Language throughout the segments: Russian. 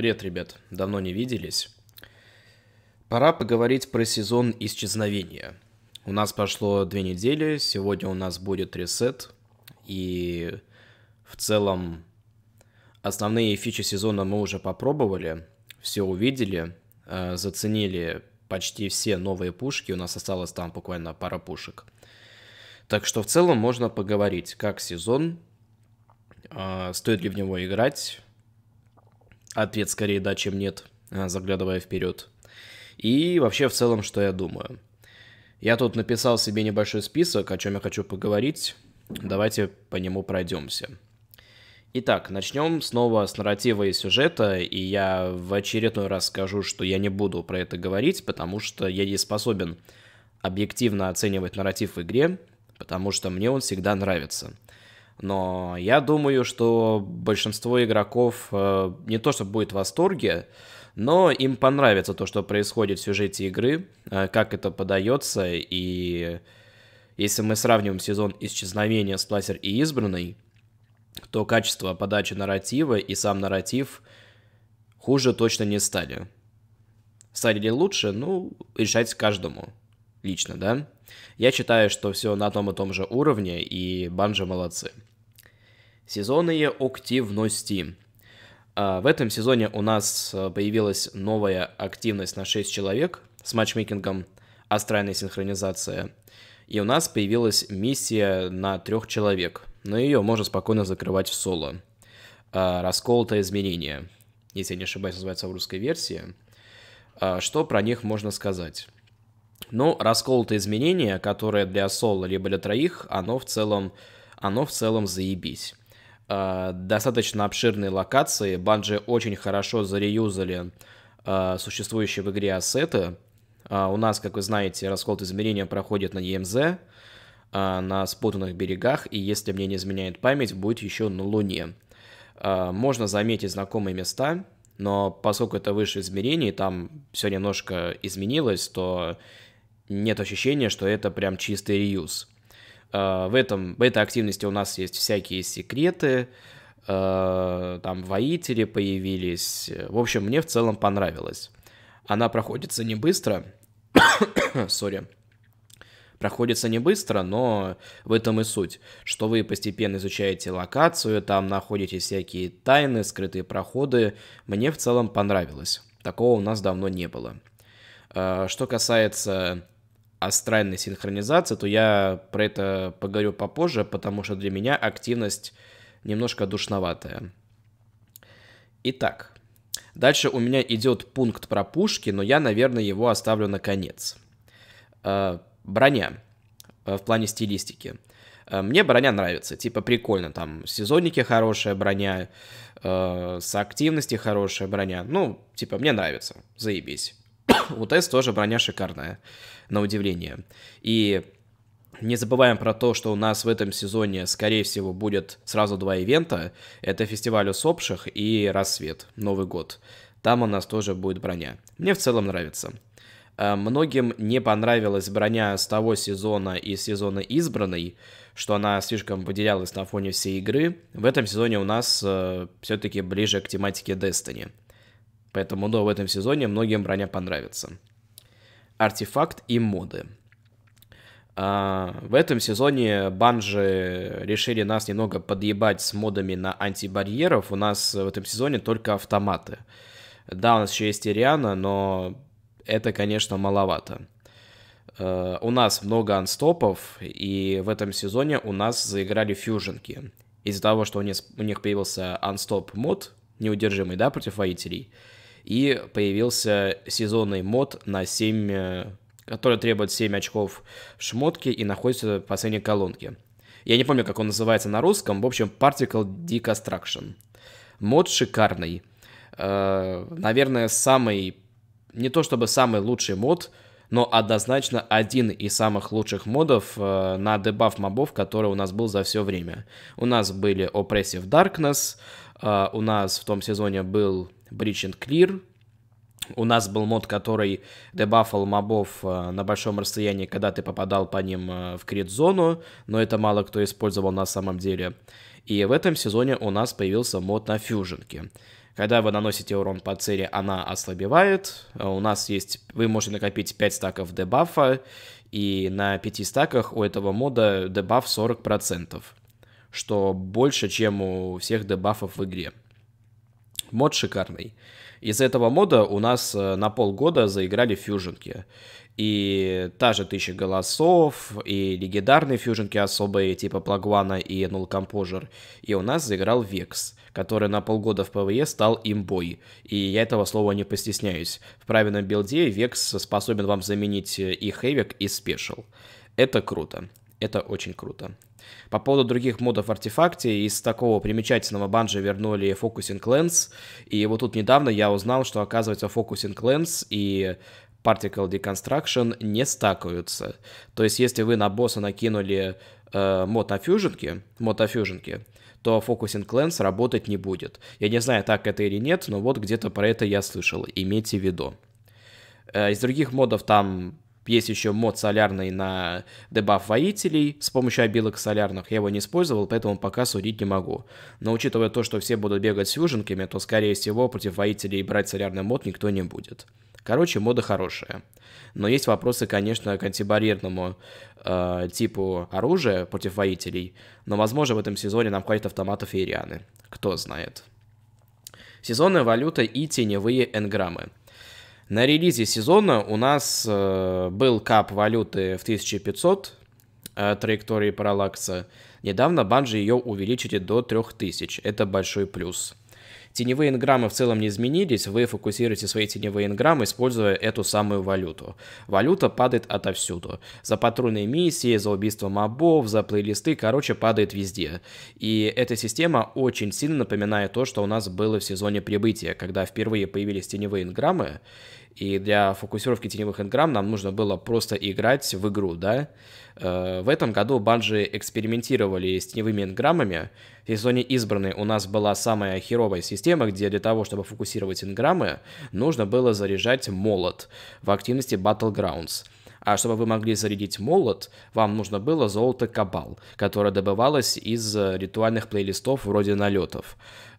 Привет, ребят. Давно не виделись. Пора поговорить про сезон исчезновения. У нас прошло две недели, сегодня у нас будет ресет, и в целом основные фичи сезона мы уже попробовали, все увидели, э, заценили почти все новые пушки, у нас осталось там буквально пара пушек. Так что в целом можно поговорить, как сезон, э, стоит ли в него играть, Ответ скорее да, чем нет, а, заглядывая вперед. И вообще в целом, что я думаю. Я тут написал себе небольшой список, о чем я хочу поговорить. Давайте по нему пройдемся. Итак, начнем снова с нарратива и сюжета, и я в очередной раз скажу, что я не буду про это говорить, потому что я не способен объективно оценивать нарратив в игре, потому что мне он всегда нравится – но я думаю, что большинство игроков э, не то что будет в восторге, но им понравится то, что происходит в сюжете игры, э, как это подается, и если мы сравниваем сезон «Исчезновения» с «Пластер» и «Избранный», то качество подачи нарратива и сам нарратив хуже точно не стали. Стали ли лучше? Ну, решать каждому. Лично, да? Я считаю, что все на том и том же уровне, и банжи молодцы сезонные активности. А, в этом сезоне у нас а, появилась новая активность на 6 человек с матчмейкингом «Астральная синхронизация». И у нас появилась миссия на трех человек, но ее можно спокойно закрывать в соло. А, «Расколотое изменение», если я не ошибаюсь, называется в русской версии. Что про них можно сказать? Ну, расколотое изменение, которое для соло либо для троих, оно в целом, оно в целом заебись. Э, достаточно обширные локации. Банжи очень хорошо зареюзали э, существующие в игре ассеты. Э, у нас, как вы знаете, расколот измерения проходит на ЕМЗ, э, на спутанных берегах, и если мне не изменяет память, будет еще на Луне. Э, можно заметить знакомые места, но поскольку это выше измерений, там все немножко изменилось, то нет ощущения, что это прям чистый реюз. А, в, этом, в этой активности у нас есть всякие секреты, а, там воители появились. В общем, мне в целом понравилось. Она проходится не быстро. Сори. проходится не быстро, но в этом и суть, что вы постепенно изучаете локацию, там находите всякие тайны, скрытые проходы. Мне в целом понравилось. Такого у нас давно не было. А, что касается астральной синхронизации, то я про это поговорю попозже, потому что для меня активность немножко душноватая. Итак, дальше у меня идет пункт про пушки, но я, наверное, его оставлю на конец. Э, броня э, в плане стилистики. Э, мне броня нравится, типа прикольно, там сезонники хорошая броня, э, с активности хорошая броня, ну, типа мне нравится, заебись у ТЭС тоже броня шикарная, на удивление. И не забываем про то, что у нас в этом сезоне, скорее всего, будет сразу два ивента. Это фестиваль усопших и рассвет, Новый год. Там у нас тоже будет броня. Мне в целом нравится. А, многим не понравилась броня с того сезона и сезона избранной, что она слишком выделялась на фоне всей игры. В этом сезоне у нас э, все-таки ближе к тематике Destiny. Поэтому, но в этом сезоне многим броня понравится. Артефакт и моды. А, в этом сезоне банжи решили нас немного подъебать с модами на антибарьеров. У нас в этом сезоне только автоматы. Да, у нас еще есть Ириана, но это, конечно, маловато. Uh, у нас много анстопов, и в этом сезоне у нас заиграли фьюженки. Из-за того, что у них, у них появился анстоп мод, неудержимый, да, против воителей, и появился сезонный мод на 7, э, который требует 7 очков шмотки и находится в последней колонке. Я не помню, как он называется на русском, в общем, Particle Deconstruction. Мод шикарный. Э, наверное, самый, не то чтобы самый лучший мод, но однозначно один из самых лучших модов э, на дебаф мобов, который у нас был за все время. У нас были Oppressive Darkness, э, у нас в том сезоне был Bridge and Clear. У нас был мод, который дебафал мобов э, на большом расстоянии, когда ты попадал по ним э, в крит-зону, но это мало кто использовал на самом деле. И в этом сезоне у нас появился мод на фьюженке. Когда вы наносите урон по цели, она ослабевает. Э, у нас есть... Вы можете накопить 5 стаков дебафа, и на 5 стаках у этого мода дебаф 40%, что больше, чем у всех дебафов в игре. Мод шикарный. Из этого мода у нас э, на полгода заиграли фьюженки. И та же тысяча голосов, и легендарные фьюженки особые, типа Плагвана и Null Composure. И у нас заиграл Векс, который на полгода в ПВЕ e стал имбой. И я этого слова не постесняюсь. В правильном билде Векс способен вам заменить э, и Хевик, и Спешл. Это круто. Это очень круто. По поводу других модов в артефакте, из такого примечательного банжа вернули Focusing Lens, и вот тут недавно я узнал, что оказывается Focusing Lens и Particle Deconstruction не стакаются. То есть, если вы на босса накинули э, мод на фьюженке, мод на фьюженке, то Focusing Lens работать не будет. Я не знаю, так это или нет, но вот где-то про это я слышал. Имейте в виду. Э, из других модов там есть еще мод солярный на дебаф воителей с помощью обилок солярных. Я его не использовал, поэтому пока судить не могу. Но учитывая то, что все будут бегать с фьюженками, то, скорее всего, против воителей брать солярный мод никто не будет. Короче, мода хорошая. Но есть вопросы, конечно, к антибарьерному э, типу оружия против воителей. Но, возможно, в этом сезоне нам хватит автоматов и ирианы. Кто знает. Сезонная валюта и теневые энграммы. На релизе сезона у нас э, был кап валюты в 1500 э, траектории параллакса. Недавно банжи ее увеличили до 3000. Это большой плюс. Теневые инграммы в целом не изменились, вы фокусируете свои теневые инграммы, используя эту самую валюту. Валюта падает отовсюду. За патрульные миссии, за убийство мобов, за плейлисты, короче, падает везде. И эта система очень сильно напоминает то, что у нас было в сезоне прибытия, когда впервые появились теневые инграммы, и для фокусировки теневых инграмм нам нужно было просто играть в игру, да. Э, в этом году банжи экспериментировали с теневыми инграммами. В сезоне «Избранный» у нас была самая херовая система, где для того, чтобы фокусировать инграммы, нужно было заряжать молот в активности Battlegrounds. А чтобы вы могли зарядить молот, вам нужно было золото кабал, которое добывалось из э, ритуальных плейлистов вроде налетов.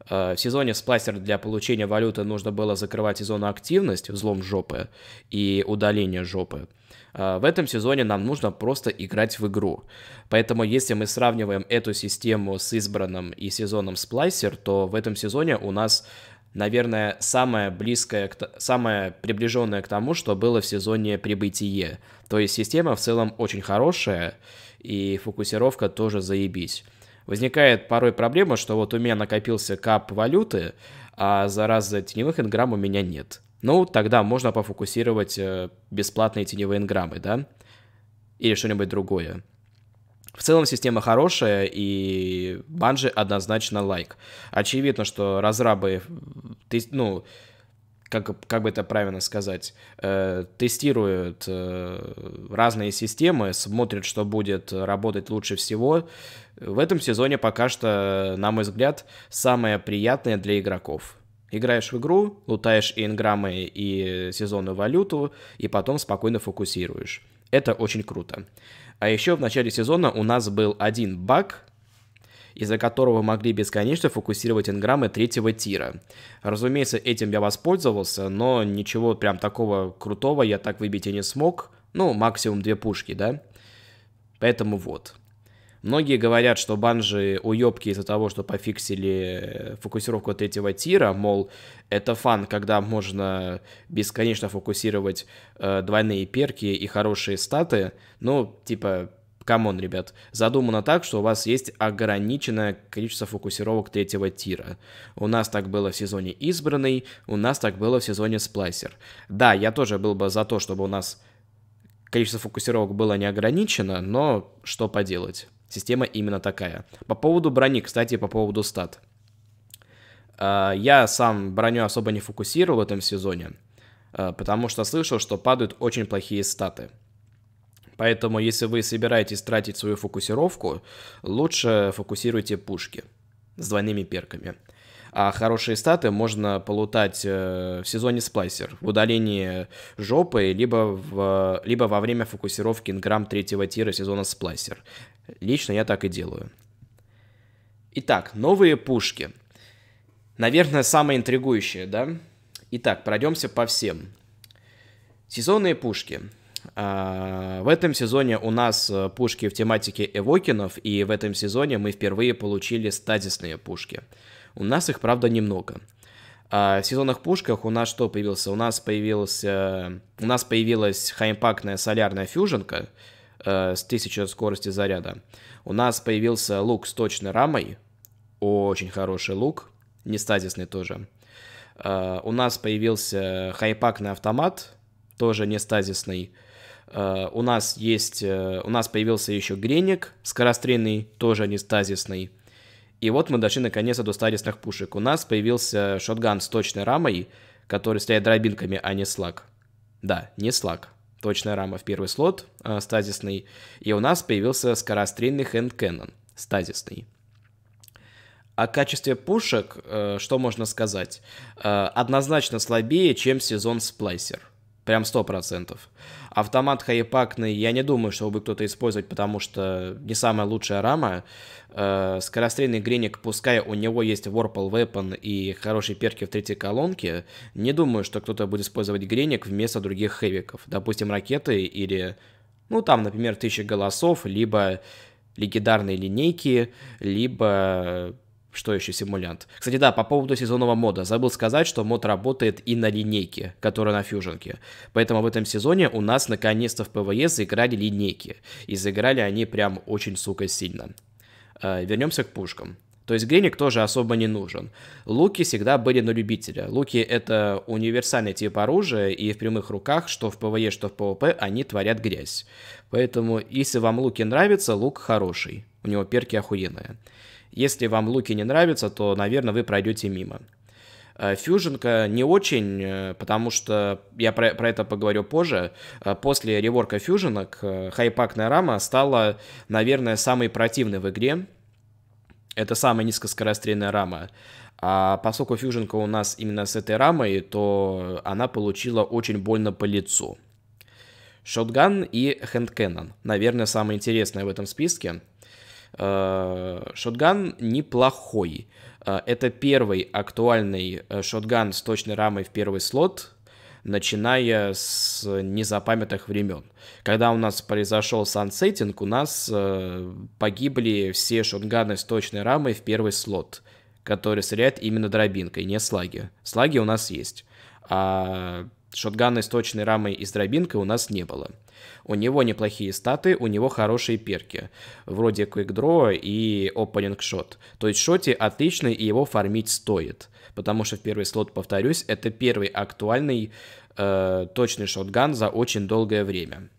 Э, в сезоне Splicer для получения валюты нужно было закрывать сезонную активность, взлом жопы и удаление жопы. Э, в этом сезоне нам нужно просто играть в игру. Поэтому если мы сравниваем эту систему с избранным и сезоном сплайсер, то в этом сезоне у нас наверное, самое близкое, самое приближенное к тому, что было в сезоне прибытие. То есть система в целом очень хорошая, и фокусировка тоже заебись возникает порой проблема, что вот у меня накопился кап валюты, а зараза теневых инграмм у меня нет. Ну, тогда можно пофокусировать э, бесплатные теневые инграммы, да? Или что-нибудь другое. В целом система хорошая, и банжи однозначно лайк. Очевидно, что разрабы, э, ну, как, как бы это правильно сказать, э, тестируют э, разные системы, смотрят, что будет работать лучше всего. В этом сезоне пока что, на мой взгляд, самое приятное для игроков. Играешь в игру, лутаешь и инграммы, и сезонную валюту, и потом спокойно фокусируешь. Это очень круто. А еще в начале сезона у нас был один баг, из-за которого могли бесконечно фокусировать инграммы третьего тира. Разумеется, этим я воспользовался, но ничего прям такого крутого я так выбить и не смог. Ну, максимум две пушки, да? Поэтому вот. Многие говорят, что банжи уебки из-за того, что пофиксили э, фокусировку третьего тира, мол, это фан, когда можно бесконечно фокусировать э, двойные перки и хорошие статы, ну, типа, камон, ребят, задумано так, что у вас есть ограниченное количество фокусировок третьего тира. У нас так было в сезоне избранный, у нас так было в сезоне сплайсер. Да, я тоже был бы за то, чтобы у нас количество фокусировок было не ограничено, но что поделать. Система именно такая. По поводу брони, кстати, по поводу стат. А, я сам броню особо не фокусировал в этом сезоне, а, потому что слышал, что падают очень плохие статы. Поэтому, если вы собираетесь тратить свою фокусировку, лучше фокусируйте пушки с двойными перками. А хорошие статы можно полутать э, в сезоне сплайсер, в удалении жопы, либо, в, либо во время фокусировки инграмм третьего тира сезона сплайсер. Лично я так и делаю. Итак, новые пушки. Наверное, самое интригующее, да? Итак, пройдемся по всем. Сезонные пушки. А, в этом сезоне у нас э, пушки в тематике эвокинов, и в этом сезоне мы впервые получили стазисные пушки. У нас их, правда, немного. А, в сезонных пушках у нас что появился? У нас, появился, у нас появилась хаимпактная солярная фьюженка э, с 1000 скорости заряда. У нас появился лук с точной рамой. Очень хороший лук. Не стазисный тоже. А, у нас появился хайпак автомат, тоже не стазисный. Э, у нас есть, э, у нас появился еще греник скорострельный, тоже не стазисный. И вот мы дошли наконец-то до стазисных пушек. У нас появился шотган с точной рамой, который стреляет дробинками, а не слаг. Да, не слаг. Точная рама в первый слот, э, стазисный. И у нас появился скорострельный хэндкэннон, стазисный. О качестве пушек э, что можно сказать? Э, однозначно слабее, чем сезон сплайсер Прям 100%. Автомат хайпакный, я не думаю, что его будет кто-то использовать, потому что не самая лучшая рама. Э, скорострельный гриник, пускай у него есть Warple Weapon и хорошие перки в третьей колонке, не думаю, что кто-то будет использовать гриник вместо других хэвиков. Допустим, ракеты или, ну там, например, тысячи голосов, либо легендарные линейки, либо что еще симулянт? Кстати, да, по поводу сезонного мода. Забыл сказать, что мод работает и на линейке, которая на фьюженке. Поэтому в этом сезоне у нас наконец-то в ПВЕ заиграли линейки. И заиграли они прям очень, сука, сильно. Э, вернемся к пушкам. То есть гриник тоже особо не нужен. Луки всегда были на любителя. Луки — это универсальный тип оружия, и в прямых руках, что в ПВЕ, что в ПВП, они творят грязь. Поэтому, если вам луки нравятся, лук хороший. У него перки охуенные. Если вам луки не нравятся, то, наверное, вы пройдете мимо. Э, фьюженка не очень, э, потому что я про, про это поговорю позже. Э, после реворка фьюженок хайпакная рама стала, наверное, самой противной в игре. Это самая низкоскорострельная рама. А поскольку фьюженка у нас именно с этой рамой, то она получила очень больно по лицу. Шотган и хендкеннон. Наверное, самое интересное в этом списке. Э, шотган неплохой. Э, это первый актуальный э, шотган с точной рамой в первый слот, начиная с незапамятных времен. Когда у нас произошел сансетинг, у нас погибли все шотганы с точной рамой в первый слот, которые стреляют именно дробинкой, не слаги. Слаги у нас есть, а шотганы с точной рамой и с дробинкой у нас не было. У него неплохие статы, у него хорошие перки, вроде Quickdraw и Opening Shot. То есть шоти отличный, и его фармить стоит. Потому что в первый слот, повторюсь, это первый актуальный э, точный шотган за очень долгое время.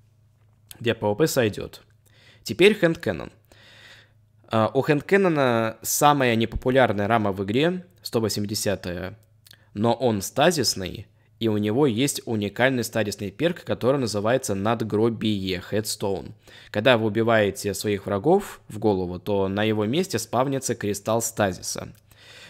Где ПВП сойдет. Теперь Хэнд Кэнон. у Хэнд Кэннона самая непопулярная рама в игре, 180-я, но он стазисный, и у него есть уникальный статисный перк, который называется надгробие Headstone. Когда вы убиваете своих врагов в голову, то на его месте спавнится кристалл стазиса.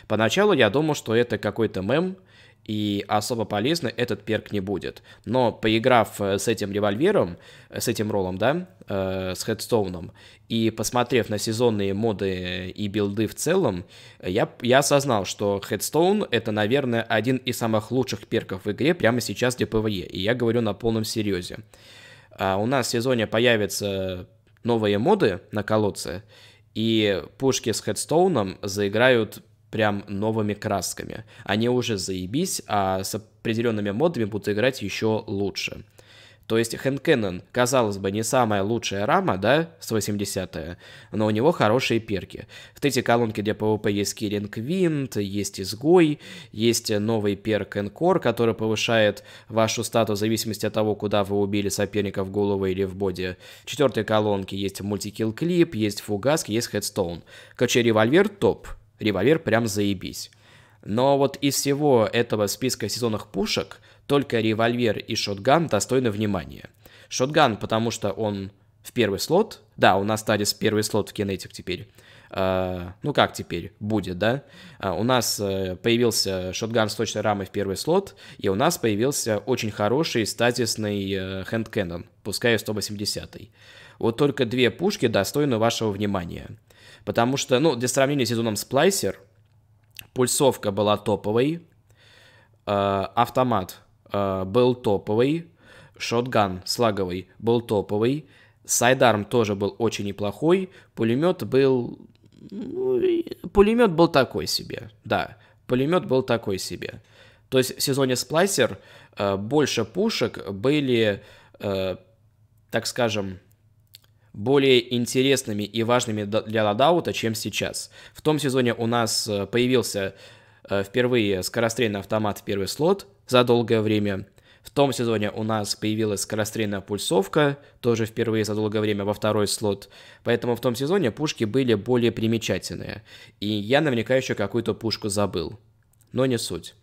Поначалу я думал, что это какой-то мем, и особо полезно этот перк не будет. Но поиграв э, с этим револьвером, э, с этим роллом, да, э, с хедстоуном, и посмотрев на сезонные моды и билды в целом, я, я осознал, что хедстоун — это, наверное, один из самых лучших перков в игре прямо сейчас для ПВЕ, и я говорю на полном серьезе. А у нас в сезоне появятся новые моды на колодце, и пушки с хедстоуном заиграют прям новыми красками. Они уже заебись, а с определенными модами будут играть еще лучше. То есть Хэн Кеннон, казалось бы, не самая лучшая рама, да, с 80-е, но у него хорошие перки. В третьей колонке для PvP есть Кирин Квинт, есть Изгой, есть новый перк Энкор, который повышает вашу статус в зависимости от того, куда вы убили соперника в голову или в боди. В четвертой колонке есть мультикил клип, есть фугаски, есть хедстоун. Короче, револьвер топ – револьвер прям заебись. Но вот из всего этого списка сезонных пушек только револьвер и шотган достойны внимания. Шотган, потому что он в первый слот. Да, у нас Старис первый слот в Кинетик теперь. А, ну как теперь? Будет, да? А, у нас э, появился шотган с точной рамой в первый слот, и у нас появился очень хороший статисный э, хендкэнон, пускай 180 -й. Вот только две пушки достойны вашего внимания – Потому что, ну, для сравнения с сезоном Splicer, пульсовка была топовой, э, автомат э, был топовый, шотган слаговый был топовый, сайдарм тоже был очень неплохой, пулемет был... Ну, пулемет был такой себе, да, пулемет был такой себе. То есть в сезоне Splicer э, больше пушек были, э, так скажем, более интересными и важными для ладаута, чем сейчас. В том сезоне у нас э, появился э, впервые скорострельный автомат в первый слот за долгое время. В том сезоне у нас появилась скорострельная пульсовка, тоже впервые за долгое время во второй слот. Поэтому в том сезоне пушки были более примечательные. И я наверняка еще какую-то пушку забыл. Но не суть.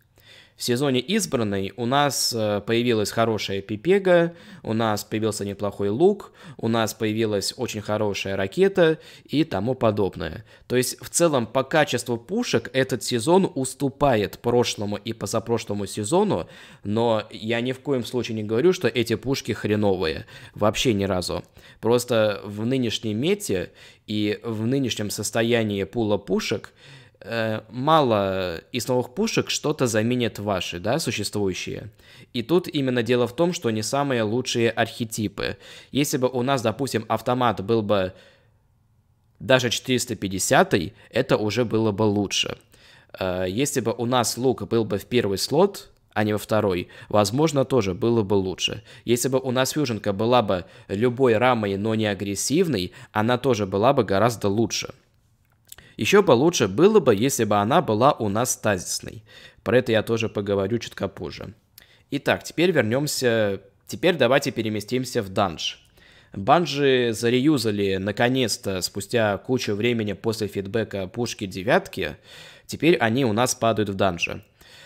В сезоне избранной у нас э, появилась хорошая пипега, у нас появился неплохой лук, у нас появилась очень хорошая ракета и тому подобное. То есть в целом по качеству пушек этот сезон уступает прошлому и позапрошлому сезону, но я ни в коем случае не говорю, что эти пушки хреновые. Вообще ни разу. Просто в нынешней мете и в нынешнем состоянии пула пушек Э, мало из новых пушек что-то заменит ваши, да, существующие. И тут именно дело в том, что не самые лучшие архетипы. Если бы у нас, допустим, автомат был бы даже 450, это уже было бы лучше. Э, если бы у нас лук был бы в первый слот, а не во второй, возможно, тоже было бы лучше. Если бы у нас фьюженка была бы любой рамой, но не агрессивной, она тоже была бы гораздо лучше. Еще получше было бы, если бы она была у нас стазисной. Про это я тоже поговорю чутка позже. Итак, теперь вернемся... Теперь давайте переместимся в данж. Банжи зареюзали наконец-то, спустя кучу времени после фидбэка пушки девятки. Теперь они у нас падают в данже.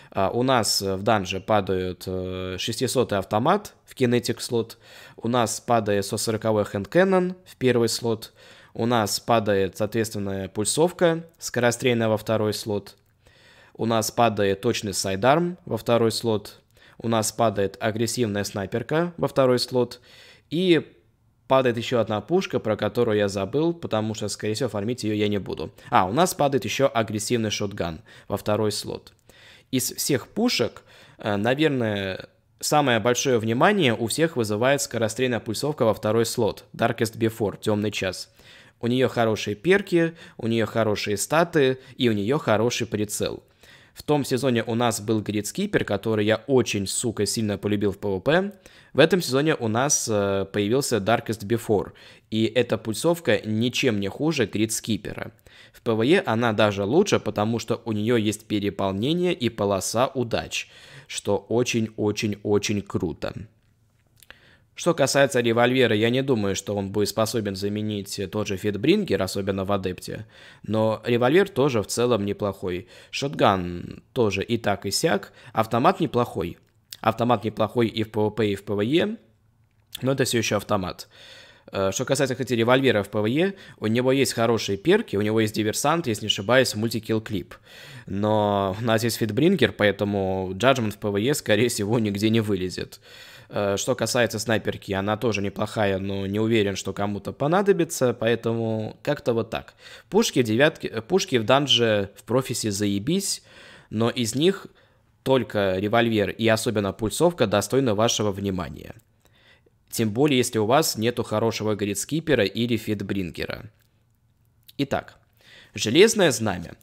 А, у нас в данже падают 600 э, автомат в кинетик слот, у нас падает 140 й хэндкэнон в первый слот, у нас падает, соответственно, пульсовка скорострельная во второй слот, у нас падает точный сайдарм во второй слот, у нас падает агрессивная снайперка во второй слот, и падает еще одна пушка, про которую я забыл, потому что, скорее всего, фармить ее я не буду. А, у нас падает еще агрессивный шотган во второй слот. Из всех пушек, э, наверное, самое большое внимание у всех вызывает скорострельная пульсовка во второй слот, Darkest Before, темный час. У нее хорошие перки, у нее хорошие статы и у нее хороший прицел. В том сезоне у нас был Гридскипер, который я очень, сука, сильно полюбил в ПВП. В этом сезоне у нас э, появился Darkest Before, и эта пульсовка ничем не хуже Гридскипера. В ПВЕ она даже лучше, потому что у нее есть переполнение и полоса удач, что очень-очень-очень круто. Что касается револьвера, я не думаю, что он будет способен заменить тот же Фитбрингер, особенно в Адепте. Но револьвер тоже в целом неплохой. Шотган тоже и так и сяк. Автомат неплохой. Автомат неплохой и в ПВП, и в ПВЕ. Но это все еще автомат. Э, что касается, кстати, револьвера в ПВЕ, у него есть хорошие перки, у него есть диверсант, если не ошибаюсь, мультикил клип. Но у нас есть фитбрингер, поэтому джаджмент в ПВЕ, скорее всего, нигде не вылезет. Э, что касается снайперки, она тоже неплохая, но не уверен, что кому-то понадобится, поэтому как-то вот так. Пушки, девятки, э, пушки в данже в профисе заебись, но из них только револьвер и особенно пульсовка достойны вашего внимания. Тем более, если у вас нету хорошего гридскипера или фитбрингера. Итак, железное знамя.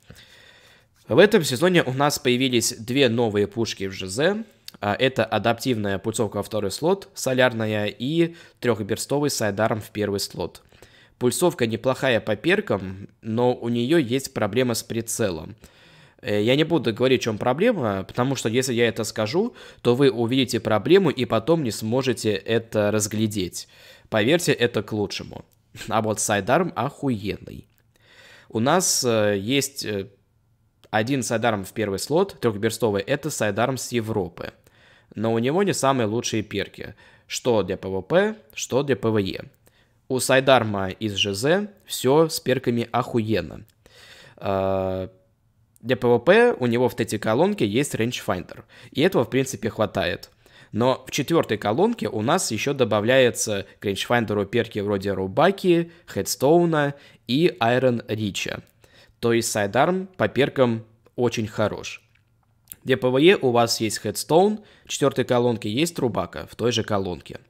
В этом сезоне у нас появились две новые пушки в ЖЗ, а, это адаптивная пульсовка во второй слот, солярная и трехберстовый с в первый слот. Пульсовка неплохая по перкам, но у нее есть проблема с прицелом. Э, я не буду говорить, в чем проблема, потому что если я это скажу, то вы увидите проблему и потом не сможете это разглядеть. Поверьте, это к лучшему. А вот сайдарм охуенный. У нас э, есть э, один сайдарм в первый слот, трехберстовый, это сайдарм с Европы но у него не самые лучшие перки, что для ПВП, что для ПВЕ. У Сайдарма из ЖЗ все с перками охуенно. А, для ПВП у него в третьей колонке есть рейндж и этого, в принципе, хватает. Но в четвертой колонке у нас еще добавляется к рейндж перки вроде Рубаки, Хедстоуна и Айрон Рича. То есть Сайдарм по перкам очень хорош. Где ПВЕ у вас есть Headstone, в четвертой колонке есть Трубака в той же колонке.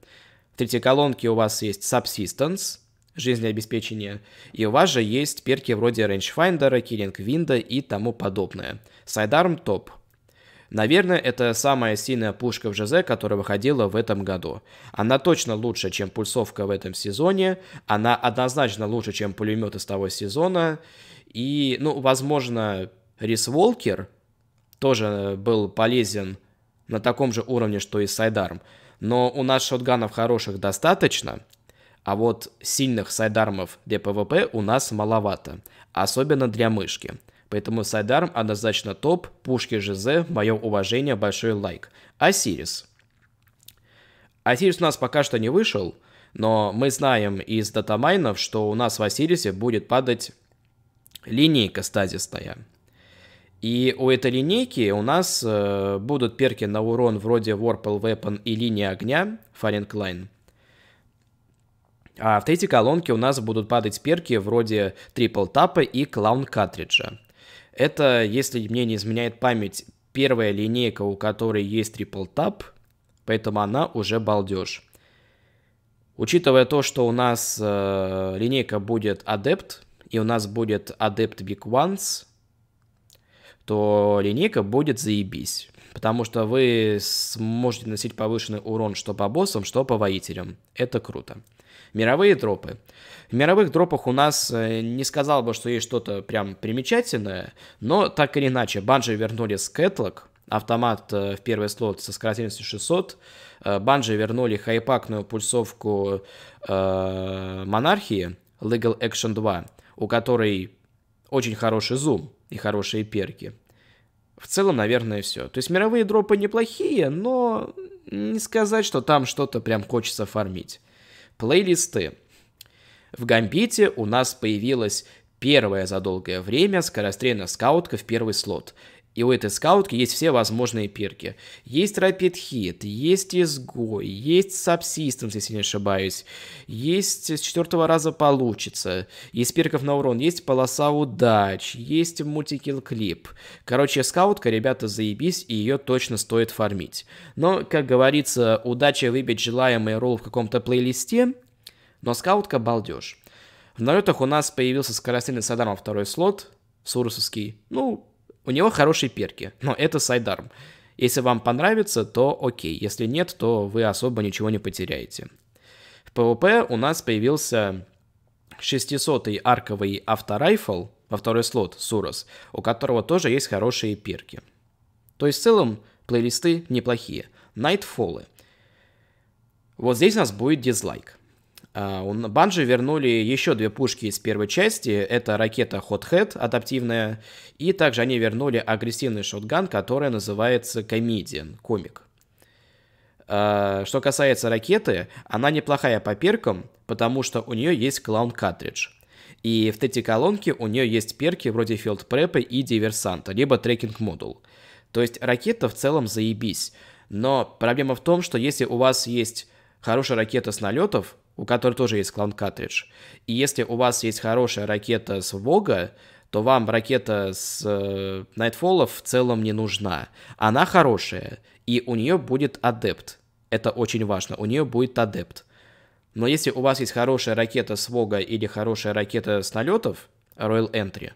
В третьей колонке у вас есть Subsistence, жизнеобеспечение, И у вас же есть перки вроде Rangefinder, Killing Winda и тому подобное. Sidearm топ. Наверное, это самая сильная пушка в ЖЗ, которая выходила в этом году. Она точно лучше, чем пульсовка в этом сезоне. Она однозначно лучше, чем пулемет из того сезона. И, ну, возможно, Рис Волкер, тоже э, был полезен на таком же уровне, что и сайдарм. Но у нас шотганов хороших достаточно, а вот сильных сайдармов для ПВП у нас маловато, особенно для мышки. Поэтому сайдарм однозначно топ, пушки ЖЗ, мое уважение, большой лайк. Асирис. Асирис у нас пока что не вышел, но мы знаем из датамайнов, что у нас в Асирисе будет падать линейка стазисная. И у этой линейки у нас э, будут перки на урон вроде Warple Weapon и Линия Огня, Firing Line, А в третьей колонке у нас будут падать перки вроде Triple Tap и Clown Картриджа. Это, если мне не изменяет память, первая линейка, у которой есть Triple Tap, поэтому она уже балдеж. Учитывая то, что у нас э, линейка будет Adept, и у нас будет Adept Big Ones – то линейка будет заебись. Потому что вы сможете носить повышенный урон что по боссам, что по воителям. Это круто. Мировые тропы. В мировых тропах у нас э, не сказал бы, что есть что-то прям примечательное, но так или иначе, банжи вернули скэтлок, автомат э, в первый слот со скоростью 600, э, банжи вернули хайпакную пульсовку э, монархии Legal Action 2, у которой очень хороший зум и хорошие перки. В целом, наверное, все. То есть мировые дропы неплохие, но не сказать, что там что-то прям хочется фармить. Плейлисты. В Гамбите у нас появилась первая за долгое время скорострельная скаутка в первый слот. И у этой скаутки есть все возможные перки. Есть Rapid Hit, есть изгой, есть Subsystems, если не ошибаюсь. Есть с четвертого раза получится. есть перков на урон есть полоса удач, есть мультикил клип. Короче, скаутка, ребята, заебись, и ее точно стоит фармить. Но, как говорится, удача выбить желаемый ролл в каком-то плейлисте, но скаутка балдеж. В налетах у нас появился скоростный садар во второй слот, сурусовский. Ну, у него хорошие перки, но это сайдарм. Если вам понравится, то окей, если нет, то вы особо ничего не потеряете. В ПВП у нас появился 600-й арковый авторайфл во второй слот Сурос, у которого тоже есть хорошие перки. То есть в целом плейлисты неплохие. Найтфолы. Вот здесь у нас будет дизлайк. А, Банжи вернули еще две пушки из первой части. Это ракета Hot Head адаптивная. И также они вернули агрессивный шотган, который называется Comedian, комик. А, что касается ракеты, она неплохая по перкам, потому что у нее есть клаун-картридж. И в третьей колонке у нее есть перки вроде Field Prep и Диверсанта, либо Tracking Module. То есть ракета в целом заебись. Но проблема в том, что если у вас есть хорошая ракета с налетов, у которой тоже есть клаун картридж. И если у вас есть хорошая ракета с Вога, то вам ракета с э, Nightfall в целом не нужна. Она хорошая, и у нее будет адепт. Это очень важно, у нее будет адепт. Но если у вас есть хорошая ракета с Вога или хорошая ракета с налетов, Royal Entry,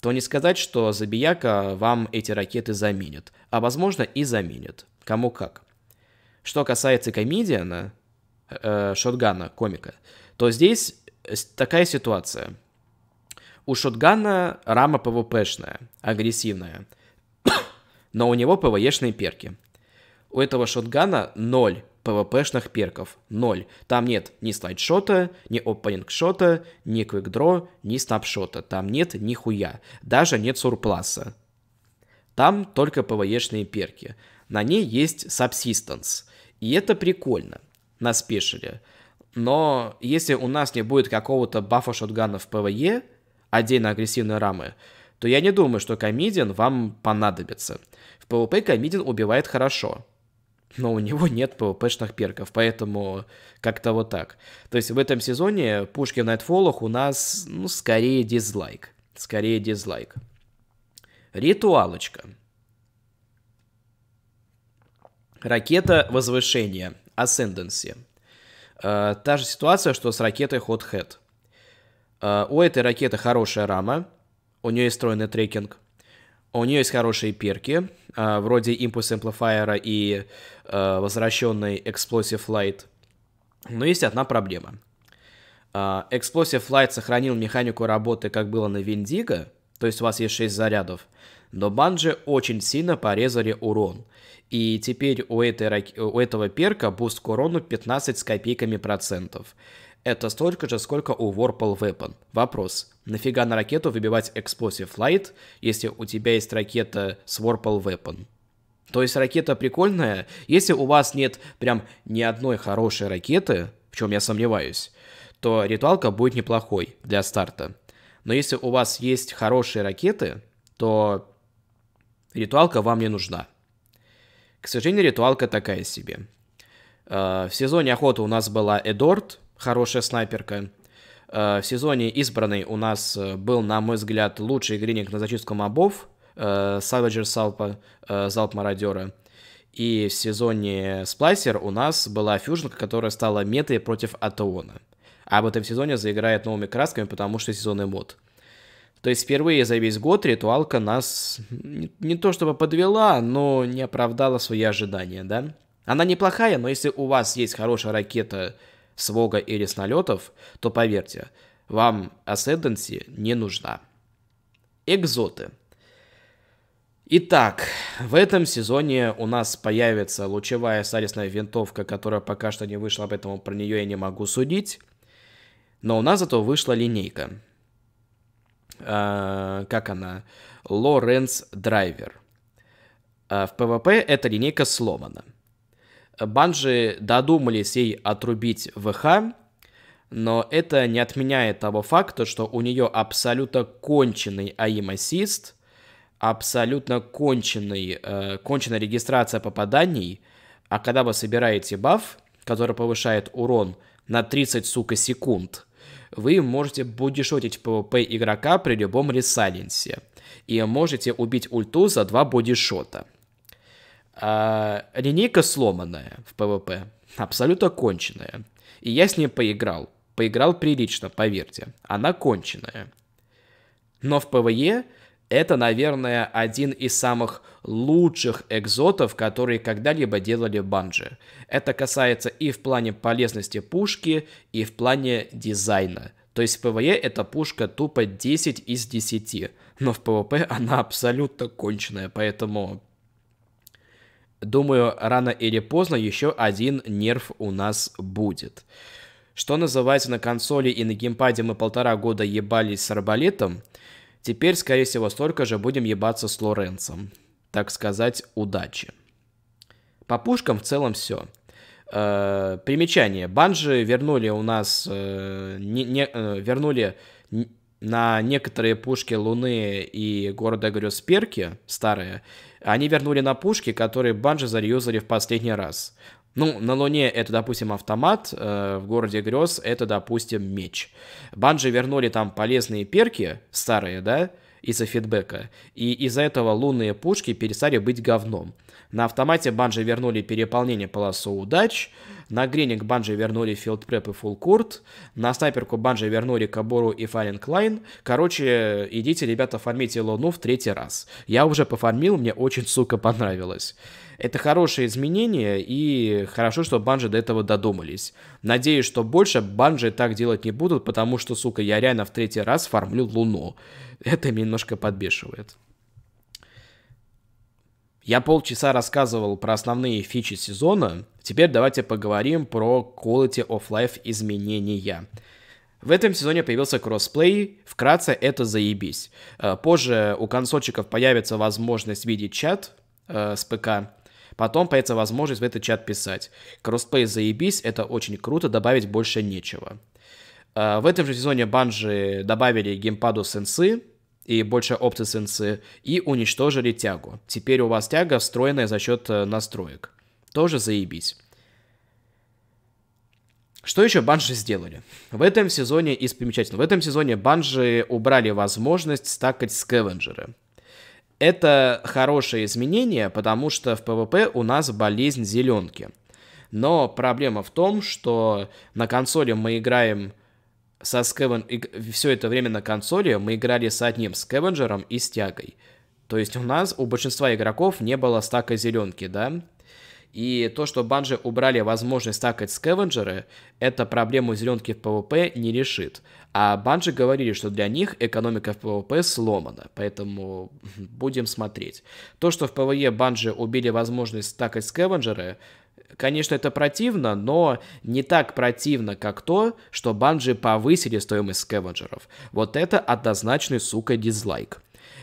то не сказать, что Забияка вам эти ракеты заменит. А возможно и заменит. Кому как. Что касается комедиана, Э, шотгана, комика, то здесь такая ситуация. У Шотгана рама ПВПшная, агрессивная, но у него ПВЕшные перки. У этого Шотгана ноль ПВПшных перков. Ноль. Там нет ни слайдшота, ни оппонинг ни квикдро, ни снапшота. Там нет ни хуя. Даже нет сурпласа. Там только ПВЕшные перки. На ней есть сабсистенс, И это прикольно нас пешили. Но если у нас не будет какого-то бафа шотгана в ПВЕ, отдельно агрессивной рамы, то я не думаю, что комедиан вам понадобится. В ПВП комедиан убивает хорошо, но у него нет ПВПшных перков, поэтому как-то вот так. То есть в этом сезоне пушки в Найтфоллах у нас ну, скорее дизлайк. Скорее дизлайк. Ритуалочка. Ракета возвышения. Ascendancy. Э, та же ситуация, что с ракетой Hot Head. Э, у этой ракеты хорошая рама, у нее есть встроенный трекинг, у нее есть хорошие перки, э, вроде импульс амплифайера и э, возвращенный Explosive Light. Но есть одна проблема. Э, Explosive Light сохранил механику работы, как было на Виндиго, то есть у вас есть 6 зарядов, но банджи очень сильно порезали урон. И теперь у, этой, у этого перка буст к урону 15 с копейками процентов. Это столько же, сколько у Warpal Weapon. Вопрос. Нафига на ракету выбивать Explosive Light, если у тебя есть ракета с Warpal Weapon? То есть ракета прикольная, если у вас нет прям ни одной хорошей ракеты, в чем я сомневаюсь, то ритуалка будет неплохой для старта. Но если у вас есть хорошие ракеты, то Ритуалка вам не нужна. К сожалению, ритуалка такая себе. Э, в сезоне охоты у нас была Эдорт, хорошая снайперка. Э, в сезоне избранный у нас э, был, на мой взгляд, лучший гриник на зачистку мобов, Savager Салпа, Залп Мародера. И в сезоне Сплайсер у нас была фьюженка, которая стала метой против Атеона. Об этом сезоне заиграет новыми красками, потому что сезонный мод – то есть впервые за весь год ритуалка нас не то чтобы подвела, но не оправдала свои ожидания, да? Она неплохая, но если у вас есть хорошая ракета с Вога или с налетов, то поверьте, вам Ascendancy не нужна. Экзоты. Итак, в этом сезоне у нас появится лучевая сарисная винтовка, которая пока что не вышла, поэтому про нее я не могу судить. Но у нас зато вышла линейка. Э, как она, Лоренс Драйвер. Э, в ПВП эта линейка сломана. Банжи додумались ей отрубить ВХ, но это не отменяет того факта, что у нее абсолютно конченый аим-ассист, абсолютно конченый, э, конченная регистрация попаданий, а когда вы собираете баф, который повышает урон на 30, сука, секунд – вы можете бодишотить ПВП игрока при любом ресайленсе. И можете убить ульту за два бодишота. А, линейка сломанная в ПВП, Абсолютно конченная. И я с ней поиграл. Поиграл прилично, поверьте. Она конченная. Но в ПВЕ это, наверное, один из самых лучших экзотов, которые когда-либо делали банджи. Это касается и в плане полезности пушки, и в плане дизайна. То есть в ПВЕ эта пушка тупо 10 из 10, но в ПВП она абсолютно конченая, поэтому думаю, рано или поздно еще один нерв у нас будет. Что называется, на консоли и на геймпаде мы полтора года ебались с арбалетом, Теперь, скорее всего, столько же будем ебаться с Лоренцем. Так сказать, удачи. По пушкам в целом все. Э, примечание. Банжи вернули у нас... Э, не, не, э, вернули на некоторые пушки Луны и города Грюсперки, старые, они вернули на пушки, которые Банжи зарюзали в последний раз. Ну, на Луне это, допустим, автомат, э, в городе грез это, допустим, меч. Банжи вернули там полезные перки, старые, да, из-за фидбэка. И из-за этого лунные пушки перестали быть говном. На автомате банжи вернули переполнение полосу удач, на гриник Банджи вернули филдпреп и фулкорт. На снайперку Банджи вернули Кабору и Фарин Клайн. Короче, идите, ребята, фармите Луну в третий раз. Я уже пофармил, мне очень, сука, понравилось. Это хорошее изменение, и хорошо, что банжи до этого додумались. Надеюсь, что больше банжи так делать не будут, потому что, сука, я реально в третий раз фармлю луну. Это меня немножко подбешивает. Я полчаса рассказывал про основные фичи сезона, теперь давайте поговорим про Quality of Life изменения. В этом сезоне появился кроссплей, вкратце это заебись. Э, позже у консольчиков появится возможность видеть чат э, с ПК, потом появится возможность в этот чат писать. Кроссплей заебись, это очень круто, добавить больше нечего. Э, в этом же сезоне банжи добавили геймпаду сенсы, и больше OptiSense, и уничтожили тягу. Теперь у вас тяга встроенная за счет э, настроек. Тоже заебись. Что еще банжи сделали? В этом сезоне, из примечательного, в этом сезоне банжи убрали возможность стакать скевенджеры. Это хорошее изменение, потому что в ПВП у нас болезнь зеленки. Но проблема в том, что на консоли мы играем со скевен... И все это время на консоли мы играли с одним скевенджером и с тягой. То есть у нас, у большинства игроков не было стака зеленки, да? И то, что банжи убрали возможность стакать скевенджеры, это проблему зеленки в ПВП не решит. А банжи говорили, что для них экономика в ПВП сломана, поэтому будем смотреть. То, что в ПВЕ банжи убили возможность стакать скевенджеры, Конечно, это противно, но не так противно, как то, что банжи повысили стоимость скевенджеров. Вот это однозначный, сука, дизлайк.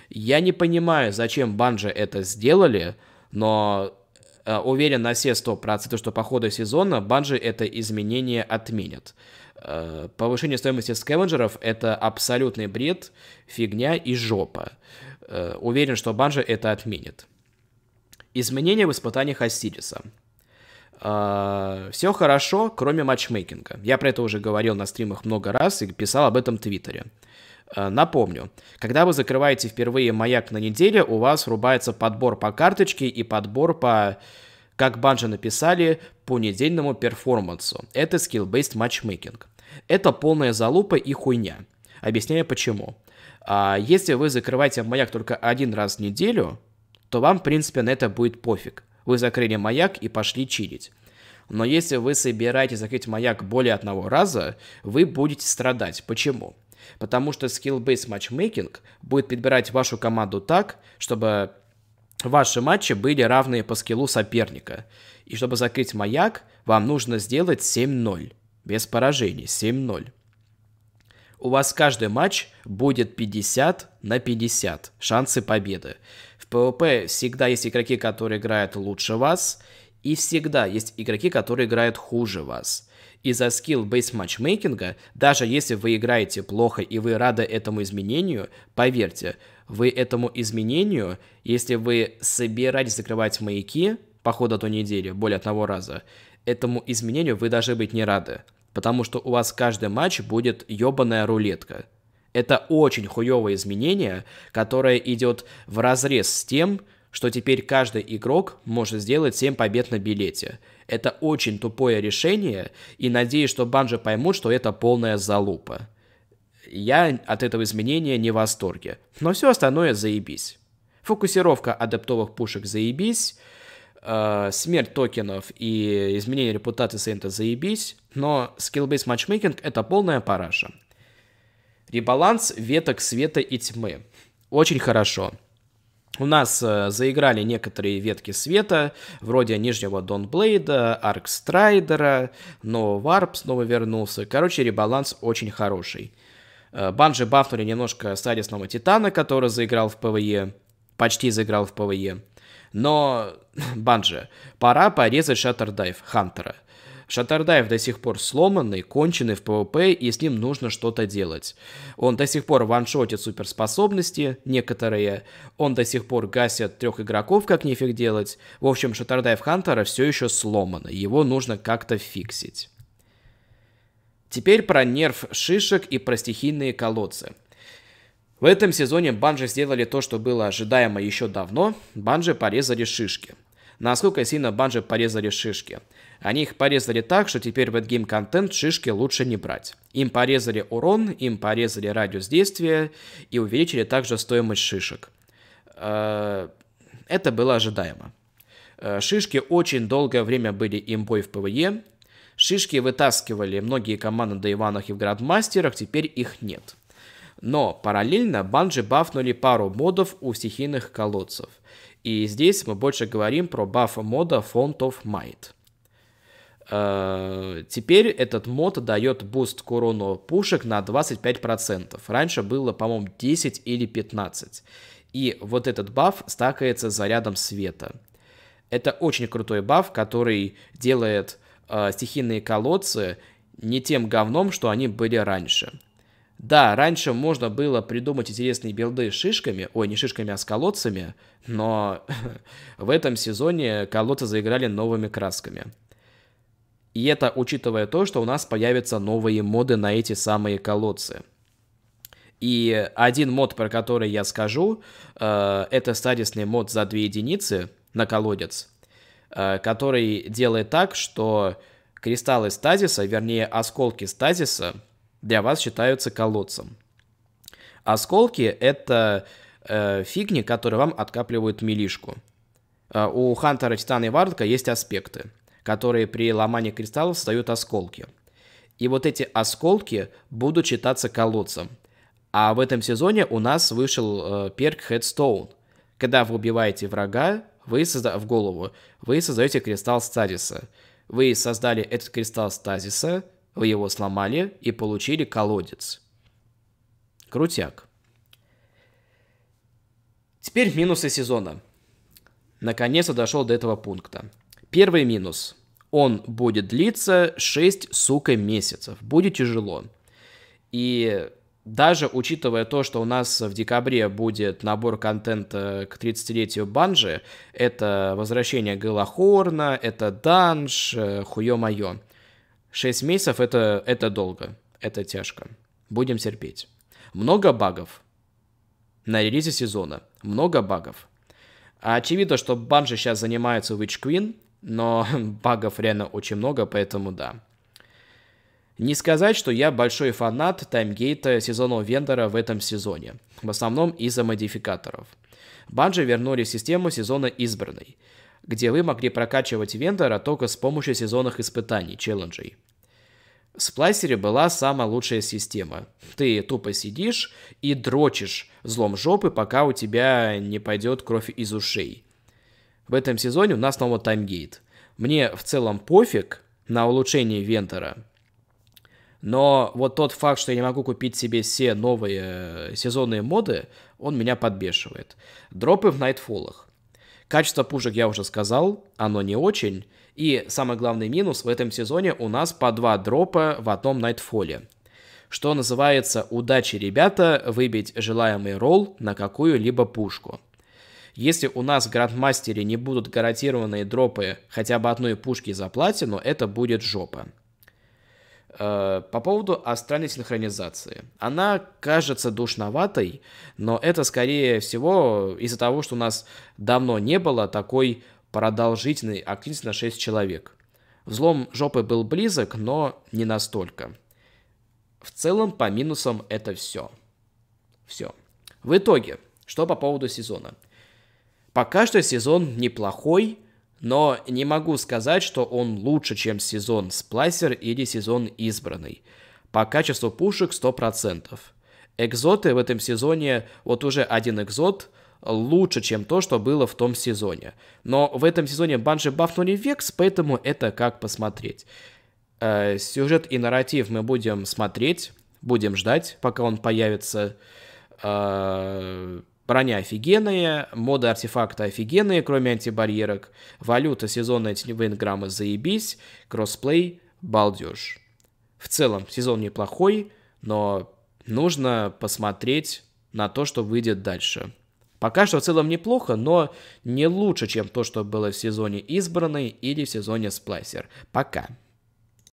Я не понимаю, зачем банжи это сделали, но э, уверен на все 100%, что по ходу сезона банжи это изменение отменят. Э, повышение стоимости скевенджеров это абсолютный бред, фигня и жопа. Э, уверен, что банжи это отменит. Изменения в испытаниях Осириса. А, все хорошо, кроме матчмейкинга. Я про это уже говорил на стримах много раз и писал об этом в Твиттере. А, напомню, когда вы закрываете впервые маяк на неделе, у вас рубается подбор по карточке и подбор по, как банжи написали, по недельному перформансу. Это skill-based матчмейкинг. Это полная залупа и хуйня. Объясняю почему. А, если вы закрываете маяк только один раз в неделю, то вам, в принципе, на это будет пофиг вы закрыли маяк и пошли чилить. Но если вы собираетесь закрыть маяк более одного раза, вы будете страдать. Почему? Потому что Skill-Based Matchmaking будет подбирать вашу команду так, чтобы ваши матчи были равные по скиллу соперника. И чтобы закрыть маяк, вам нужно сделать 7-0. Без поражений, 7-0. У вас каждый матч будет 50 на 50 шансы победы. В PvP всегда есть игроки, которые играют лучше вас, и всегда есть игроки, которые играют хуже вас. Из-за скилл-бейс матчмейкинга, даже если вы играете плохо и вы рады этому изменению, поверьте, вы этому изменению, если вы собираетесь закрывать маяки по ходу до недели более одного раза, этому изменению вы должны быть не рады, потому что у вас каждый матч будет ебаная рулетка – это очень хуевое изменение, которое идет в разрез с тем, что теперь каждый игрок может сделать 7 побед на билете. Это очень тупое решение, и надеюсь, что банжи поймут, что это полная залупа. Я от этого изменения не в восторге. Но все остальное заебись. Фокусировка адептовых пушек заебись, э, смерть токенов и изменение репутации Сейнта заебись, но скиллбейс матчмейкинг это полная параша. Ребаланс веток света и тьмы. Очень хорошо. У нас э, заиграли некоторые ветки света, вроде Нижнего Донблейда, Аркстрайдера, но Варп снова вернулся. Короче, ребаланс очень хороший. Э, Банжи бафнули немножко Садисного Титана, который заиграл в ПВЕ, почти заиграл в ПВЕ. Но, Банжи, пора порезать Шаттер Дайв Хантера – Шатардаев до сих пор сломанный, конченый в ПВП, и с ним нужно что-то делать. Он до сих пор ваншотит суперспособности некоторые, он до сих пор гасит трех игроков, как нифиг делать. В общем, Шатардаев Хантера все еще сломано, его нужно как-то фиксить. Теперь про нерв шишек и про стихийные колодцы. В этом сезоне банжи сделали то, что было ожидаемо еще давно. Банжи порезали шишки насколько сильно банжи порезали шишки. Они их порезали так, что теперь в эдгейм контент шишки лучше не брать. Им порезали урон, им порезали радиус действия и увеличили также стоимость шишек. Э, это было ожидаемо. Э, шишки очень долгое время были имбой в ПВЕ. Шишки вытаскивали многие команды до Иванах и в Градмастерах, теперь их нет. Но параллельно банжи бафнули пару модов у стихийных колодцев – и здесь мы больше говорим про баф мода Font of Might. Э, теперь этот мод дает буст к урону пушек на 25%. Раньше было, по-моему, 10 или 15. И вот этот баф стакается зарядом света. Это очень крутой баф, который делает э, стихийные колодцы не тем говном, что они были раньше. Да, раньше можно было придумать интересные билды с шишками, ой, не шишками, а с колодцами, но в этом сезоне колодцы заиграли новыми красками. И это учитывая то, что у нас появятся новые моды на эти самые колодцы. И один мод, про который я скажу, э, это стадисный мод за 2 единицы на колодец, э, который делает так, что кристаллы стазиса, вернее осколки стазиса – для вас считаются колодцем. Осколки — это э, фигни, которые вам откапливают милишку. Э, у Хантера, Титана и Вардка есть аспекты, которые при ломании кристаллов встают осколки. И вот эти осколки будут считаться колодцем. А в этом сезоне у нас вышел э, перк Headstone. Когда вы убиваете врага вы созда... в голову, вы создаете кристалл стазиса. Вы создали этот кристалл стазиса — вы его сломали и получили колодец. Крутяк. Теперь минусы сезона. Наконец-то дошел до этого пункта. Первый минус. Он будет длиться 6, сука, месяцев. Будет тяжело. И даже учитывая то, что у нас в декабре будет набор контента к 30-летию Банжи, это возвращение Галахорна, это данж, э, хуё-моё. 6 месяцев это, это долго, это тяжко. Будем терпеть. Много багов на релизе сезона. Много багов. Очевидно, что банжи сейчас занимаются Witch Queen, но багов реально очень много, поэтому да. Не сказать, что я большой фанат таймгейта сезонного вендора в этом сезоне, в основном из-за модификаторов. Банжи вернули систему сезона избранной – где вы могли прокачивать вендора только с помощью сезонных испытаний, челленджей. В Сплайсере была самая лучшая система. Ты тупо сидишь и дрочишь злом жопы, пока у тебя не пойдет кровь из ушей. В этом сезоне у нас снова таймгейт. Мне в целом пофиг на улучшение вентора, но вот тот факт, что я не могу купить себе все новые э, сезонные моды, он меня подбешивает. Дропы в найтфолах. Качество пушек я уже сказал, оно не очень. И самый главный минус в этом сезоне у нас по два дропа в одном найтфоле. Что называется, удачи, ребята, выбить желаемый ролл на какую-либо пушку. Если у нас в Грандмастере не будут гарантированные дропы хотя бы одной пушки за платину, это будет жопа. Э, по поводу астральной синхронизации. Она кажется душноватой, но это скорее всего из-за того, что у нас давно не было такой продолжительной активности на 6 человек. Взлом жопы был близок, но не настолько. В целом, по минусам, это все. Все. В итоге, что по поводу сезона? Пока что сезон неплохой, но не могу сказать, что он лучше, чем сезон Сплайсер или сезон Избранный. По качеству пушек 100%. Экзоты в этом сезоне, вот уже один экзот, лучше, чем то, что было в том сезоне. Но в этом сезоне банжи бафнули Векс, поэтому это как посмотреть. Э, сюжет и нарратив мы будем смотреть, будем ждать, пока он появится. Э, Броня офигенная, моды артефакты офигенные, кроме антибарьерок. Валюта сезонная теневые инграммы заебись. Кроссплей балдеж. В целом сезон неплохой, но нужно посмотреть на то, что выйдет дальше. Пока что в целом неплохо, но не лучше, чем то, что было в сезоне избранный или в сезоне сплайсер. Пока.